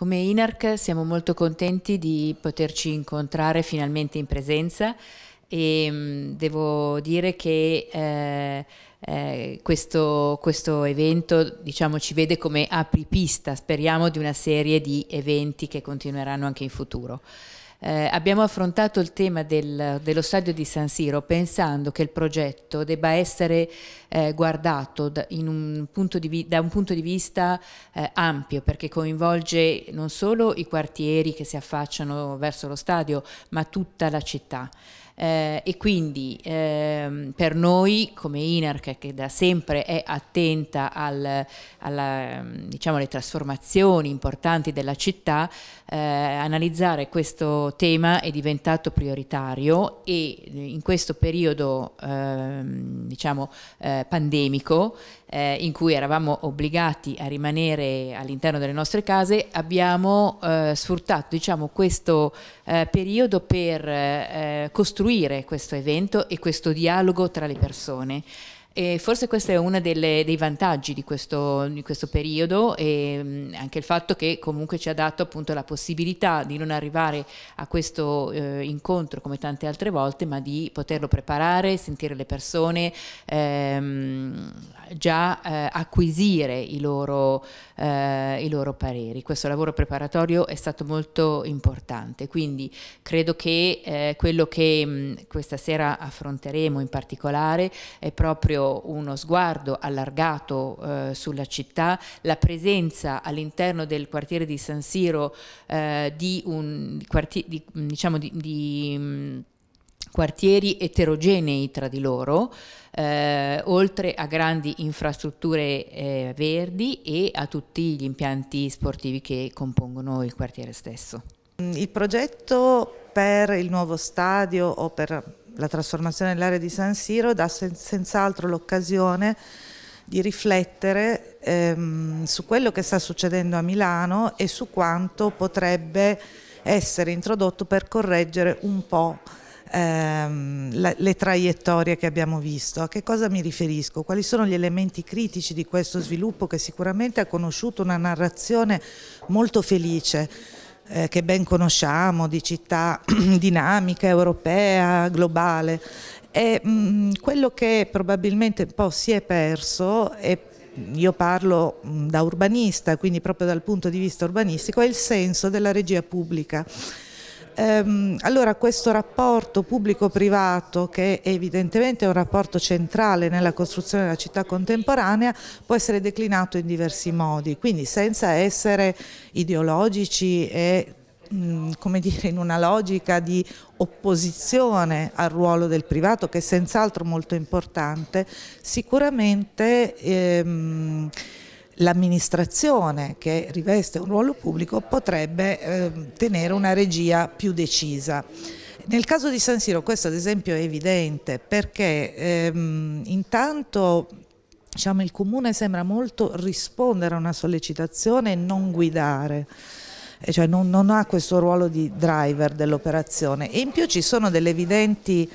Come INARC siamo molto contenti di poterci incontrare finalmente in presenza e mm, devo dire che eh, eh, questo, questo, evento diciamo, ci vede come apripista, speriamo, di una serie di eventi che continueranno anche in futuro. Eh, abbiamo affrontato il tema del, dello stadio di San Siro pensando che il progetto debba essere eh, guardato da un, di, da, un punto di vista eh, ampio perché coinvolge non solo i quartieri che si affacciano verso lo stadio ma tutta la città eh, e quindi eh, per noi come INARC che da sempre è attenta al, alla, diciamo, alle trasformazioni importanti della città, eh, analizzare questo tema è diventato prioritario e eh, in questo periodo ehm, diciamo, eh, pandemico eh, in cui eravamo obbligati a rimanere all'interno delle nostre case, abbiamo sfruttato diciamo, questo periodo per costruire costruire questo evento e questo dialogo tra le persone. E forse questo è uno dei vantaggi di questo, di questo, periodo e anche il fatto che comunque ci ha dato appunto la possibilità di non arrivare a questo eh, incontro come tante altre volte, ma di poterlo preparare, sentire le persone, ehm, già eh, acquisire i loro, eh, i loro pareri. Questo lavoro preparatorio è stato molto importante, quindi credo che eh, quello che mh, questa sera affronteremo in particolare è proprio esempio uno sguardo allargato eh, sulla città, la presenza all'interno del quartiere di San Siro eh, di, un, di, diciamo di, di mm, quartieri eterogenei tra di loro, eh, oltre a grandi infrastrutture eh, verdi e a tutti gli impianti sportivi che compongono il quartiere stesso. Il progetto per il nuovo stadio o per la trasformazione dell'area di San Siro dà sen senz'altro l'occasione di riflettere ehm, su quello che sta succedendo a Milano e su quanto potrebbe essere introdotto per correggere un po' ehm, la, le traiettorie che abbiamo visto. A che cosa mi riferisco? Quali sono gli elementi critici di questo sviluppo che sicuramente ha conosciuto una narrazione molto felice? eh, che ben conosciamo, di città dinamica, europea, globale. E mh, mm, quello che probabilmente un po' si è perso, e io parlo mh, mm, da urbanista, quindi proprio dal punto di vista urbanistico, è il senso della regia pubblica Ehm, allora questo rapporto pubblico-privato, che evidentemente è un rapporto centrale nella costruzione della città contemporanea, può essere declinato in diversi modi, quindi senza essere ideologici e come dire, in una logica di opposizione al ruolo del privato che è senz'altro molto importante, sicuramente ehm, l'amministrazione che riveste un ruolo pubblico potrebbe eh, tenere una regia più decisa. Nel caso di San Siro questo ad esempio è evidente perché ehm, intanto diciamo, il comune sembra molto rispondere a una sollecitazione e non guidare. Cioè non, non ha questo ruolo di driver dell'operazione e in più ci sono delle evidenti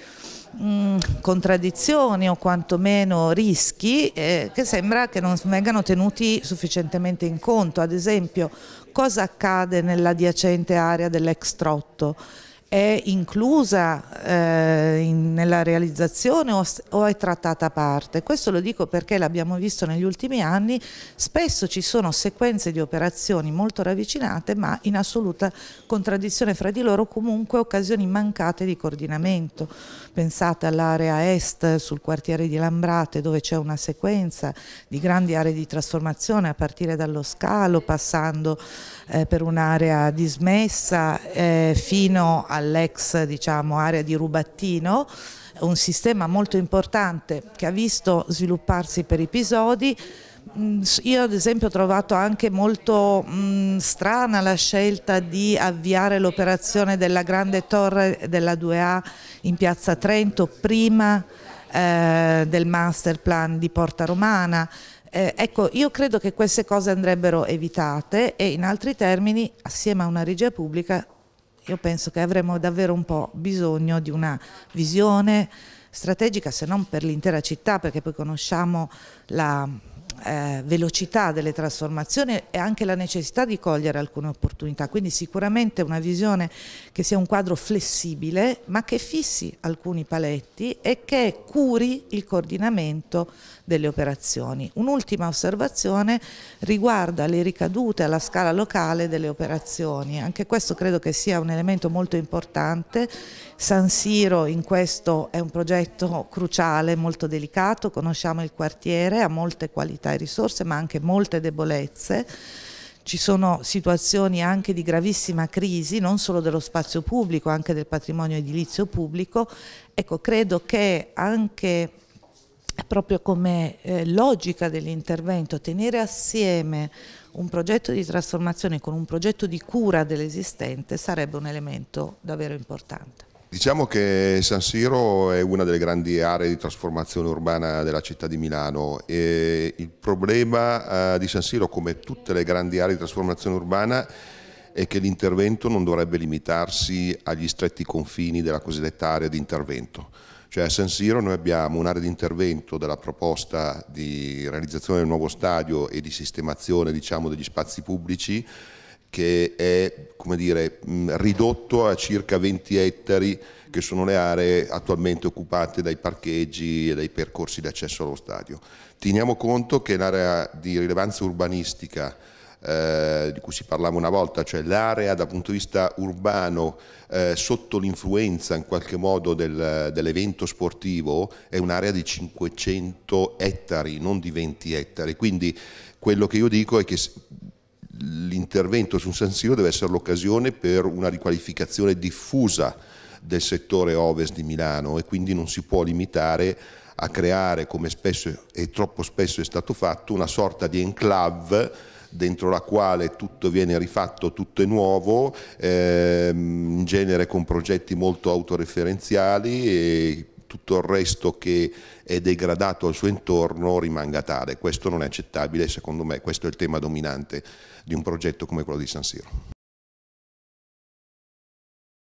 mh, contraddizioni o quantomeno rischi eh, che sembra che non vengano tenuti sufficientemente in conto. Ad esempio cosa accade nell'adiacente area dell'ex trotto? è inclusa eh, in, nella realizzazione o, o, è trattata a parte. Questo lo dico perché l'abbiamo visto negli ultimi anni, spesso ci sono sequenze di operazioni molto ravvicinate ma in assoluta contraddizione fra di loro, comunque occasioni mancate di coordinamento. Pensate all'area est sul quartiere di Lambrate dove c'è una sequenza di grandi aree di trasformazione a partire dallo scalo, passando eh, per un'area dismessa eh, fino a all'ex diciamo, area di Rubattino, un sistema molto importante che ha visto svilupparsi per episodi. Mm, io ad esempio ho trovato anche molto mh, mm, strana la scelta di avviare l'operazione della grande torre della 2A in piazza Trento prima eh, del master plan di Porta Romana. Eh, ecco, io credo che queste cose andrebbero evitate e in altri termini, assieme a una regia pubblica, io penso che avremo davvero un po' bisogno di una visione strategica, se non per l'intera città, perché poi conosciamo la eh, velocità delle trasformazioni e anche la necessità di cogliere alcune opportunità, quindi sicuramente una visione che sia un quadro flessibile ma che fissi alcuni paletti e che curi il coordinamento delle operazioni. Un'ultima osservazione riguarda le ricadute alla scala locale delle operazioni, anche questo credo che sia un elemento molto importante, San Siro in questo è un progetto cruciale, molto delicato, conosciamo il quartiere, ha molte qualità fretta e risorse ma anche molte debolezze ci sono situazioni anche di gravissima crisi, non solo dello spazio pubblico, anche del patrimonio edilizio pubblico. Ecco, credo che anche proprio come eh, logica dell'intervento tenere assieme un progetto di trasformazione con un progetto di cura dell'esistente sarebbe un elemento davvero importante. Diciamo che San Siro è una delle grandi aree di trasformazione urbana della città di Milano e il problema eh, di San Siro, come tutte le grandi aree di trasformazione urbana, è che l'intervento non dovrebbe limitarsi agli stretti confini della cosiddetta area di intervento. Cioè a San Siro noi abbiamo un'area di intervento della proposta di realizzazione del nuovo stadio e di sistemazione diciamo, degli spazi pubblici che è dire, mm, ridotto a circa 20 ettari che sono le aree attualmente occupate dai parcheggi e dai percorsi di accesso allo stadio. Teniamo conto che l'area di rilevanza urbanistica eh, di cui si parlava una volta, cioè l'area dal punto di vista urbano eh, sotto l'influenza in qualche modo del, dell'evento sportivo è un'area di 500 ettari, non di 20 ettari, quindi quello che io dico è che l'intervento su San Siro deve essere l'occasione per una riqualificazione diffusa del settore ovest di Milano e quindi non si può limitare a creare, come spesso e troppo spesso è stato fatto, una sorta di enclave dentro la quale tutto viene rifatto, tutto è nuovo, ehm, in genere con progetti molto autoreferenziali e tutto il resto che è degradato al suo intorno rimanga tale. Questo non è accettabile, secondo me questo è il tema dominante di un progetto come quello di San Siro.